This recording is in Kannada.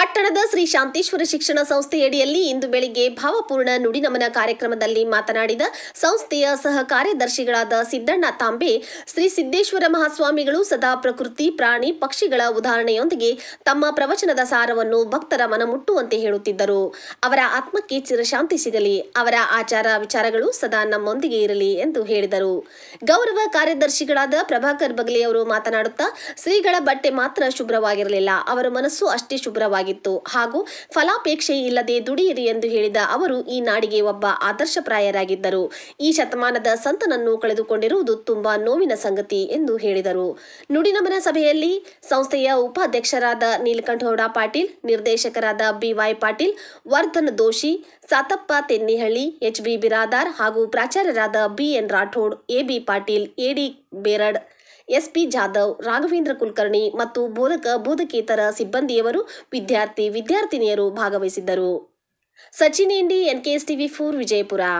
ಪಟ್ಟಣದ ಶ್ರೀ ಶಾಂತೇಶ್ವರ ಶಿಕ್ಷಣ ಸಂಸ್ಥೆಯಡಿಯಲ್ಲಿ ಇಂದು ಬೆಳಿಗ್ಗೆ ಭಾವಪೂರ್ಣ ನುಡಿ ನಮನ ಕಾರ್ಯಕ್ರಮದಲ್ಲಿ ಮಾತನಾಡಿದ ಸಂಸ್ಥೆಯ ಸಹ ಕಾರ್ಯದರ್ಶಿಗಳಾದ ಸಿದ್ದಣ್ಣ ತಾಂಬೆ ಶ್ರೀ ಸಿದ್ದೇಶ್ವರ ಮಹಾಸ್ವಾಮಿಗಳು ಸದಾ ಪ್ರಕೃತಿ ಪ್ರಾಣಿ ಪಕ್ಷಿಗಳ ಉದಾಹರಣೆಯೊಂದಿಗೆ ತಮ್ಮ ಪ್ರವಚನದ ಸಾರವನ್ನು ಭಕ್ತರ ಮನಮುಟ್ಟುವಂತೆ ಹೇಳುತ್ತಿದ್ದರು ಅವರ ಆತ್ಮಕ್ಕೆ ಚಿರಶಾಂತಿ ಸಿಗಲಿ ಅವರ ಆಚಾರ ವಿಚಾರಗಳು ಸದಾ ನಮ್ಮೊಂದಿಗೆ ಇರಲಿ ಎಂದು ಹೇಳಿದರು ಗೌರವ ಕಾರ್ಯದರ್ಶಿಗಳಾದ ಪ್ರಭಾಕರ್ ಅವರು ಮಾತನಾಡುತ್ತಾ ಶ್ರೀಗಳ ಬಟ್ಟೆ ಮಾತ್ರ ಶುಭ್ರವಾಗಿರಲಿಲ್ಲ ಅವರ ಮನಸ್ಸು ಅಷ್ಟೇ ಶುಭ್ರವಾಗಿ ಬೇಕಾಗಿತ್ತು ಹಾಗೂ ಫಲಾಪೇಕ್ಷೆ ಇಲ್ಲದೆ ದುಡಿಯಿರಿ ಎಂದು ಹೇಳಿದ ಅವರು ಈ ನಾಡಿಗೆ ಒಬ್ಬ ಆದರ್ಶಪ್ರಾಯರಾಗಿದ್ದರು ಈ ಶತಮಾನದ ಸಂತನನ್ನು ಕಳೆದುಕೊಂಡಿರುವುದು ತುಂಬಾ ನೋವಿನ ಸಂಗತಿ ಎಂದು ಹೇಳಿದರು ನುಡಿನಮನ ಸಭೆಯಲ್ಲಿ ಸಂಸ್ಥೆಯ ಉಪಾಧ್ಯಕ್ಷರಾದ ನೀಲಕಂಠೌಡ ಪಾಟೀಲ್ ನಿರ್ದೇಶಕರಾದ ಬಿವೈ ಪಾಟೀಲ್ ವರ್ಧನ್ ದೋಷಿ ಸಾತಪ್ಪ ತೆನ್ನಿಹಳ್ಳಿ ಎಚ್ಬಿ ಬಿರಾದಾರ್ ಹಾಗೂ ಪ್ರಾಚಾರ್ಯರಾದ BN Rathod AB Patil AD Berad SP Jadhav Raghavendra Kulkarni ಮತ್ತು ಬೋಧಕ ಬೋಧಕೇತರ ಸಿಬ್ಬಂದಿಯವರು ವಿದ್ಯಾರ್ಥಿ ವಿದ್ಯಾರ್ಥಿನಿಯರು ಭಾಗವಹಿಸಿದ್ದರು Sachin Indi N TV four Vijayapura